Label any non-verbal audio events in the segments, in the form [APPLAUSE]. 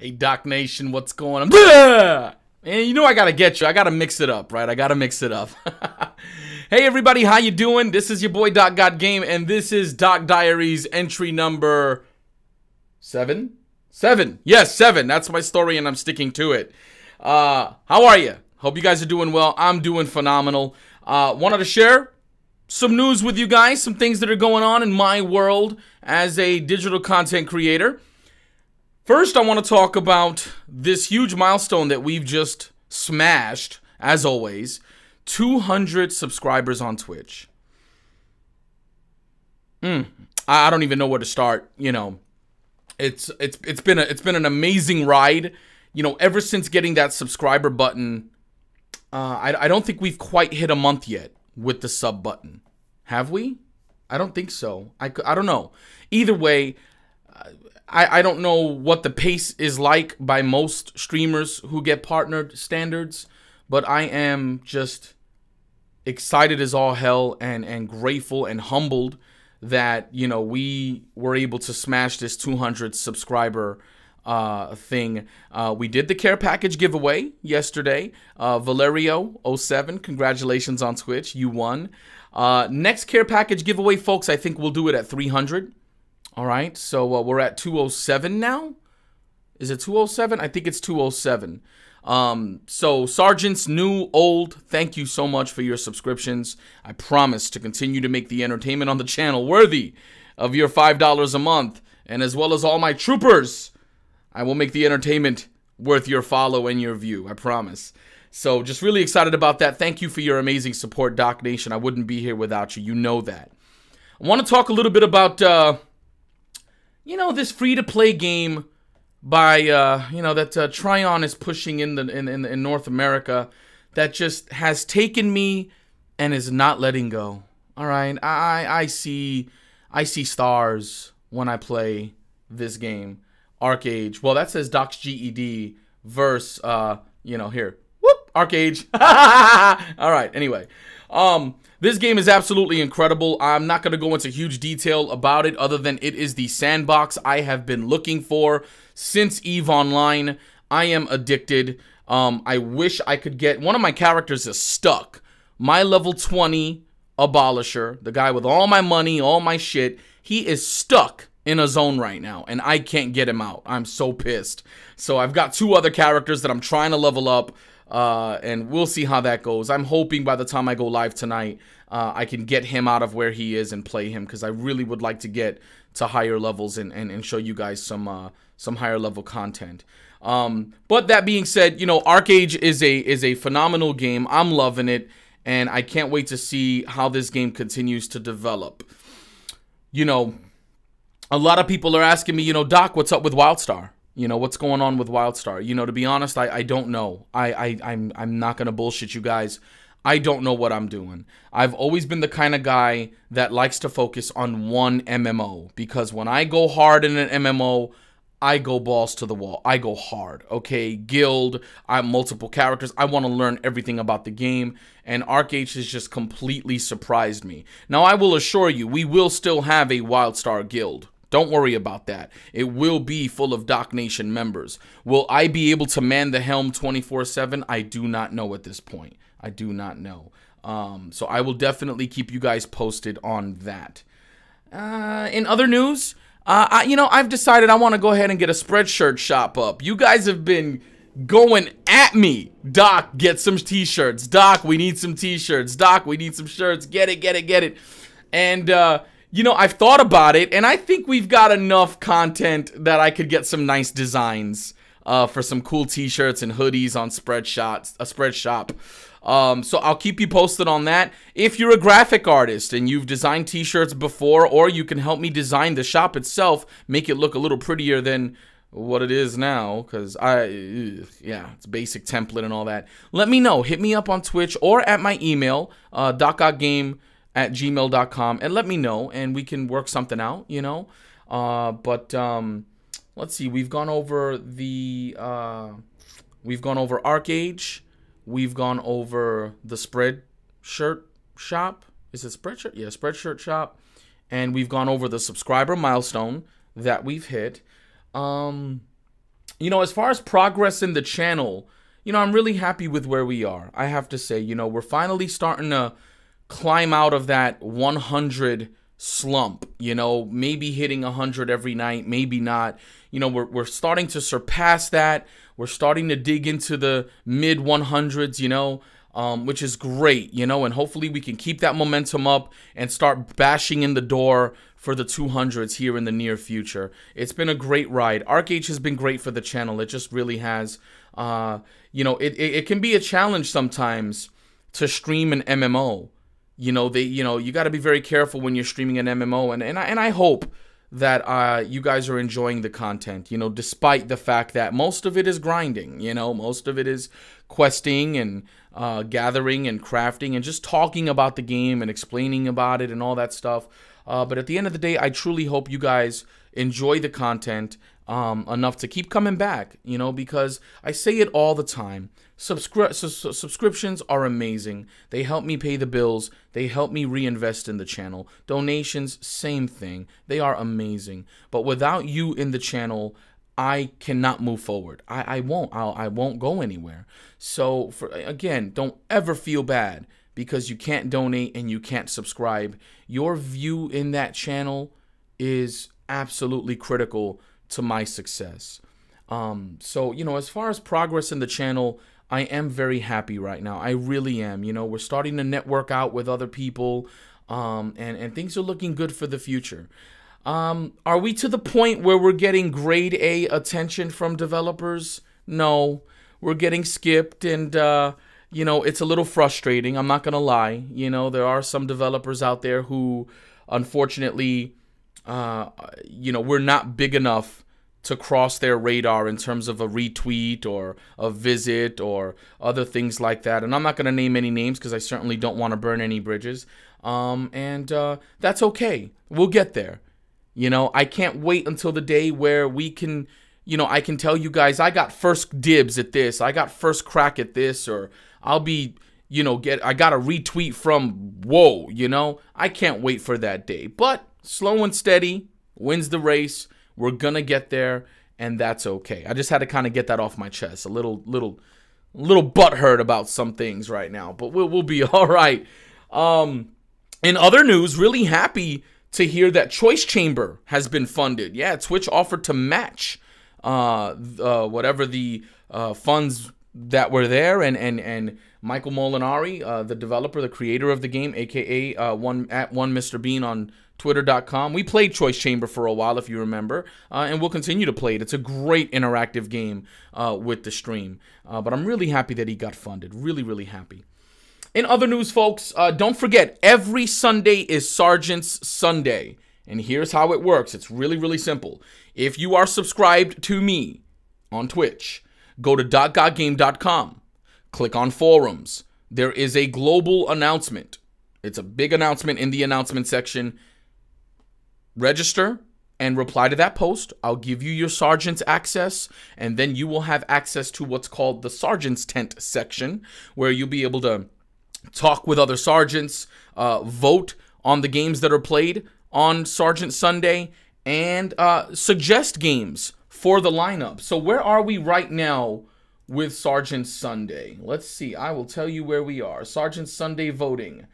Hey, Doc Nation, what's going on? [LAUGHS] And you know I gotta get you. I gotta mix it up, right? I gotta mix it up. [LAUGHS] hey, everybody, how you doing? This is your boy Doc God Game, and this is Doc Diaries entry number seven. Seven, yes, seven. That's my story, and I'm sticking to it. Uh, how are you? Hope you guys are doing well. I'm doing phenomenal. Uh, wanted to share some news with you guys, some things that are going on in my world as a digital content creator. First, I want to talk about this huge milestone that we've just smashed, as always 200 subscribers on Twitch. Mm, I don't even know where to start, you know. It's it's it's been a, it's been an amazing ride, you know. Ever since getting that subscriber button, uh, I I don't think we've quite hit a month yet with the sub button, have we? I don't think so. I I don't know. Either way, uh, I, I don't know what the pace is like by most streamers who get partnered standards, but I am just excited as all hell and, and grateful and humbled that, you know, we were able to smash this 200 subscriber uh, thing. Uh, we did the care package giveaway yesterday. Uh, Valerio07, congratulations on Twitch. You won. Uh, next care package giveaway, folks, I think we'll do it at 300. All right, so uh, we're at 207 now. Is it 207? I think it's 207. Um, so, Sergeants, new, old, thank you so much for your subscriptions. I promise to continue to make the entertainment on the channel worthy of your $5 a month. And as well as all my troopers, I will make the entertainment worth your follow and your view. I promise. So, just really excited about that. Thank you for your amazing support, Doc Nation. I wouldn't be here without you. You know that. I want to talk a little bit about. Uh, you know, this free-to-play game by, uh, you know, that uh, Tryon is pushing in, the, in, in, in North America that just has taken me and is not letting go. All right, I, I see, I see stars when I play this game. Arcade. Well, that says Doc's GED verse, uh, you know, here, Arcade. [LAUGHS] All right, anyway. Um, this game is absolutely incredible. I'm not going to go into huge detail about it other than it is the sandbox I have been looking for since EVE Online. I am addicted. Um, I wish I could get... One of my characters is stuck. My level 20 abolisher, the guy with all my money, all my shit, he is stuck in a zone right now, and I can't get him out. I'm so pissed. So I've got two other characters that I'm trying to level up. Uh, and we'll see how that goes. I'm hoping by the time I go live tonight, uh, I can get him out of where he is and play him because I really would like to get to higher levels and, and, and show you guys some uh, some higher level content. Um, but that being said, you know, Arcage is a is a phenomenal game. I'm loving it, and I can't wait to see how this game continues to develop. You know, a lot of people are asking me, you know, Doc, what's up with WildStar? You know what's going on with WildStar. You know, to be honest, I, I don't know. I, I I'm I'm not gonna bullshit you guys. I don't know what I'm doing. I've always been the kind of guy that likes to focus on one MMO because when I go hard in an MMO, I go balls to the wall. I go hard. Okay, guild, I'm multiple characters. I want to learn everything about the game and ArcH has just completely surprised me. Now I will assure you, we will still have a Wildstar guild. Don't worry about that. It will be full of Doc Nation members. Will I be able to man the helm 24 7? I do not know at this point. I do not know. Um, so I will definitely keep you guys posted on that. Uh, in other news, uh, I, you know, I've decided I want to go ahead and get a Spreadshirt shop up. You guys have been going at me. Doc, get some t-shirts. Doc, we need some t-shirts. Doc, we need some shirts. Get it, get it, get it. And uh, you know, I've thought about it, and I think we've got enough content that I could get some nice designs uh, for some cool T-shirts and hoodies on Spreadshot, a Spreadshop. Um, so I'll keep you posted on that. If you're a graphic artist and you've designed T-shirts before, or you can help me design the shop itself, make it look a little prettier than what it is now because i ugh, yeah it's basic template and all that let me know hit me up on twitch or at my email uh, game at gmail.com and let me know and we can work something out, you know. Uh, but um, let's see, we've gone over the uh, we've gone over ArcAge, we've gone over the spread shirt shop. Is it spread shirt? Yeah, spread shirt shop. And we've gone over the subscriber milestone that we've hit. Um, you know, as far as progress in the channel, you know, I'm really happy with where we are. I have to say, you know, we're finally starting to climb out of that 100 slump, you know, maybe hitting 100 every night, maybe not. You know, we're, we're starting to surpass that. We're starting to dig into the mid 100s, you know, um, which is great, you know, and hopefully we can keep that momentum up and start bashing in the door for the 200s here in the near future. It's been a great ride. ArcH has been great for the channel. It just really has. Uh, you know, it, it, it can be a challenge sometimes to stream an MMO you know they you know you got to be very careful when you're streaming an MMO and and I, and I hope that uh, you guys are enjoying the content you know despite the fact that most of it is grinding you know most of it is questing and uh, gathering and crafting and just talking about the game and explaining about it and all that stuff uh, but at the end of the day I truly hope you guys enjoy the content um, enough to keep coming back, you know, because I say it all the time. Subscri- su- subscriptions are amazing. They help me pay the bills, they help me reinvest in the channel. Donations, same thing. They are amazing. But without you in the channel, I cannot move forward. I, I won't. I'll, I will not go anywhere. So, for, again, don't ever feel bad because you can't donate and you can't subscribe. Your view in that channel is absolutely critical to my success. Um, so, you know, as far as progress in the channel, I am very happy right now. I really am. You know, we're starting to network out with other people, um, and, and things are looking good for the future. Um, are we to the point where we're getting grade A attention from developers? No, we're getting skipped, and, uh, you know, it's a little frustrating. I'm not going to lie. You know, there are some developers out there who, unfortunately, uh, you know, we're not big enough to cross their radar in terms of a retweet or a visit or other things like that. And I'm not going to name any names because I certainly don't want to burn any bridges. Um, and uh, that's okay. We'll get there. You know, I can't wait until the day where we can, you know, I can tell you guys I got first dibs at this, I got first crack at this, or I'll be you know, get I got a retweet from whoa, you know? I can't wait for that day. But slow and steady wins the race. We're gonna get there, and that's okay. I just had to kind of get that off my chest. A little little little butthurt about some things right now, but we'll we'll be [LAUGHS] all right. Um in other news, really happy to hear that Choice Chamber has been funded. Yeah, Twitch offered to match uh, uh, whatever the uh, funds that were there and and and Michael Molinari, uh, the developer, the creator of the game, aka uh, one at one Mr Bean on Twitter.com. We played Choice Chamber for a while, if you remember, uh, and we'll continue to play it. It's a great interactive game uh, with the stream. Uh, but I'm really happy that he got funded. Really, really happy. In other news, folks, uh, don't forget every Sunday is Sergeant's Sunday, and here's how it works. It's really, really simple. If you are subscribed to me on Twitch Go to .godgame.com. Click on forums. There is a global announcement. It's a big announcement in the announcement section. Register and reply to that post. I'll give you your sergeant's access, and then you will have access to what's called the sergeant's tent section, where you'll be able to talk with other sergeants, uh, vote on the games that are played on Sergeant Sunday, and uh, suggest games for the lineup. So where are we right now with Sergeant Sunday? Let's see. I will tell you where we are. Sergeant Sunday voting.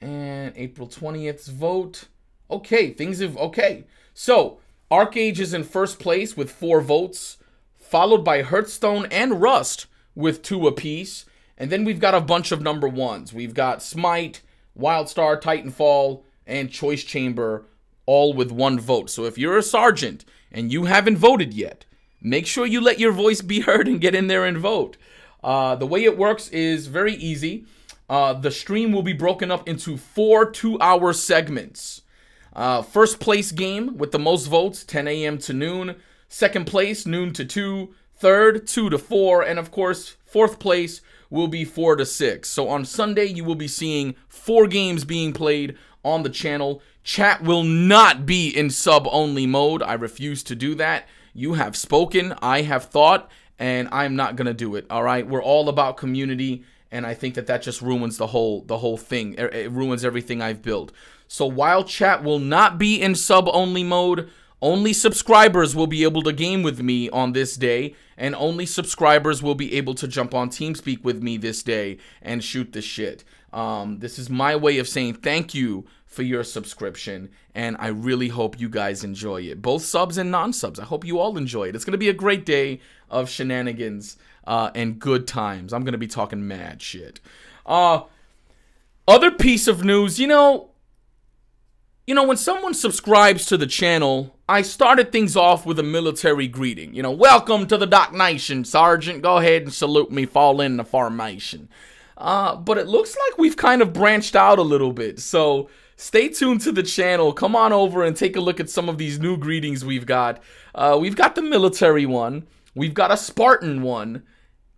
And April 20th's vote. Okay, things have... Okay. So, Arcage is in first place with four votes, followed by Hearthstone and Rust with two apiece. And then we've got a bunch of number ones. We've got Smite, Wildstar, Titanfall, and Choice Chamber, all with one vote. So if you're a sergeant and you haven't voted yet, make sure you let your voice be heard and get in there and vote. Uh, the way it works is very easy. Uh, the stream will be broken up into four two hour segments. Uh, first place game with the most votes, 10 a.m. to noon. Second place, noon to 2. Third, 2 to 4. And of course, fourth place will be 4 to 6. So on Sunday, you will be seeing four games being played on the channel. Chat will not be in sub-only mode. I refuse to do that. You have spoken, I have thought, and I'm not going to do it, all right? We're all about community, and I think that that just ruins the whole the whole thing. Er, it, ruins everything I've built. So while chat will not be in sub-only mode, only subscribers will be able to game with me on this day, and only subscribers will be able to jump on TeamSpeak with me this day and shoot the shit. Um, this is my way of saying thank you for your subscription. And I really hope you guys enjoy it, both subs and non subs. I hope you all enjoy it. It's going to be a great day of shenanigans uh, and good times. I'm going to be talking mad shit. Uh, other piece of news, you know, you know, when someone subscribes to the channel, I started things off with a military greeting. You know, welcome to the Doc Nation, Sergeant. Go ahead and salute me. Fall in the formation. Uh, but it looks like we've kind of branched out a little bit. So Stay tuned to the channel. Come on over and take a look at some of these new greetings we've got. Uh, we've got the military one. We've got a Spartan one.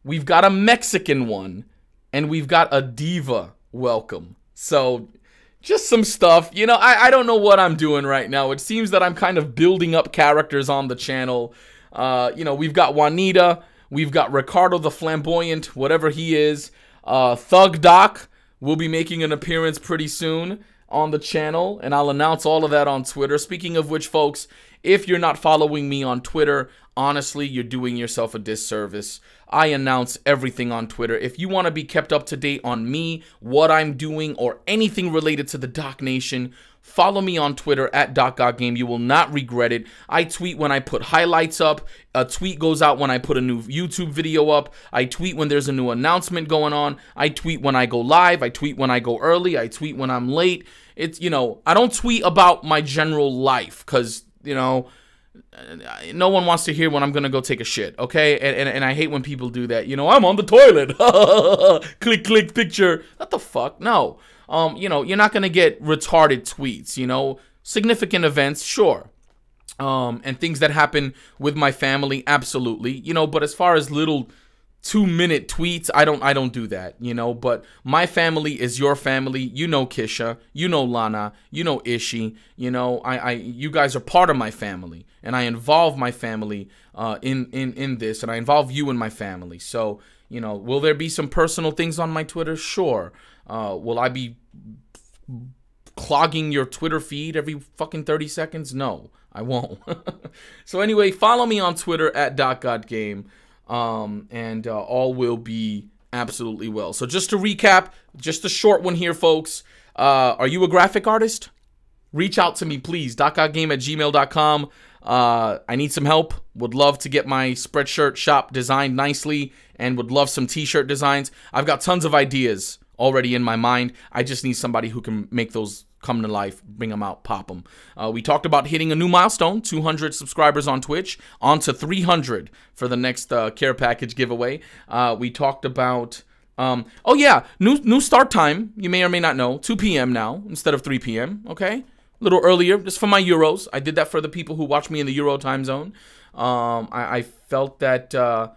We've got a Mexican one. And we've got a diva welcome. So just some stuff. You know, I, I don't know what I'm doing right now. It seems that I'm kind of building up characters on the channel. Uh, you know, we've got Juanita. We've got Ricardo the Flamboyant, whatever he is. Uh, Thug Doc will be making an appearance pretty soon on the channel, and I'll announce all of that on Twitter. Speaking of which, folks, if you're not following me on Twitter, honestly, you're doing yourself a disservice. I announce everything on Twitter. If you want to be kept up to date on me, what I'm doing, or anything related to the Doc Nation, Follow me on Twitter at DocGodGame. You will not regret it. I tweet when I put highlights up. A tweet goes out when I put a new YouTube video up. I tweet when there's a new announcement going on. I tweet when I go live. I tweet when I go early. I tweet when I'm late. It's, you know, I don't tweet about my general life because, you know, no one wants to hear when I'm gonna go take a shit, okay? And, and, and I hate when people do that. You know, I'm on the toilet. [LAUGHS] click, click, picture. What the fuck? No. Um, you know, you're not gonna get retarded tweets. You know, significant events, sure. Um, and things that happen with my family, absolutely. You know, but as far as little two minute tweets. I don't I don't do that, you know, but my family is your family. You know Kisha, you know Lana, you know Ishi, you know, I, I you guys are part of my family and I involve my family uh in, in in this and I involve you in my family. So, you know, will there be some personal things on my Twitter? Sure. Uh will I be clogging your Twitter feed every fucking 30 seconds? No, I won't. [LAUGHS] so anyway, follow me on Twitter at dot god game um, and uh, all will be absolutely well. So just to recap, just a short one here, folks. Uh, are you a graphic artist? Reach out to me, please. DocGame at gmail.com. Uh, I need some help. Would love to get my spreadshirt shop designed nicely and would love some t-shirt designs. I've got tons of ideas already in my mind. I just need somebody who can make those come to life, bring them out, pop them. Uh, we talked about hitting a new milestone 200 subscribers on Twitch, on to 300 for the next uh, care package giveaway. Uh, we talked about. Um, oh yeah, new new start time. You may or may not know, 2 p.m. now instead of 3 p.m. Okay, a little earlier, just for my euros. I did that for the people who watch me in the euro time zone. Um, I, I, felt that uh,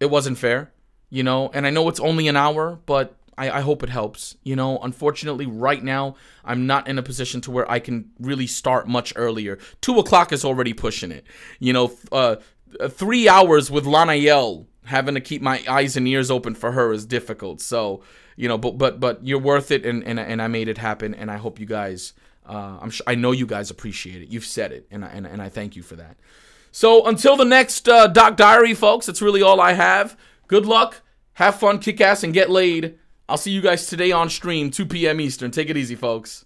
it wasn't fair, you know. And I know it's only an hour, but I, I hope it helps. You know, unfortunately, right now, I'm not in a position to where I can really start much earlier. Two o'clock is already pushing it. You know, uh, uh, three hours with Lanael, having to keep my eyes and ears open for her is difficult. So, you know, but but but you're worth it, and and, and I made it happen, and I hope you guys. Uh, I'm sure, I know you guys appreciate it. You've said it, and I, and, and I thank you for that. So until the next uh, Doc Diary, folks, that's really all I have. Good luck, have fun, kick ass, and get laid. I'll see you guys today on stream, 2 p.m. Eastern. Take it easy, folks.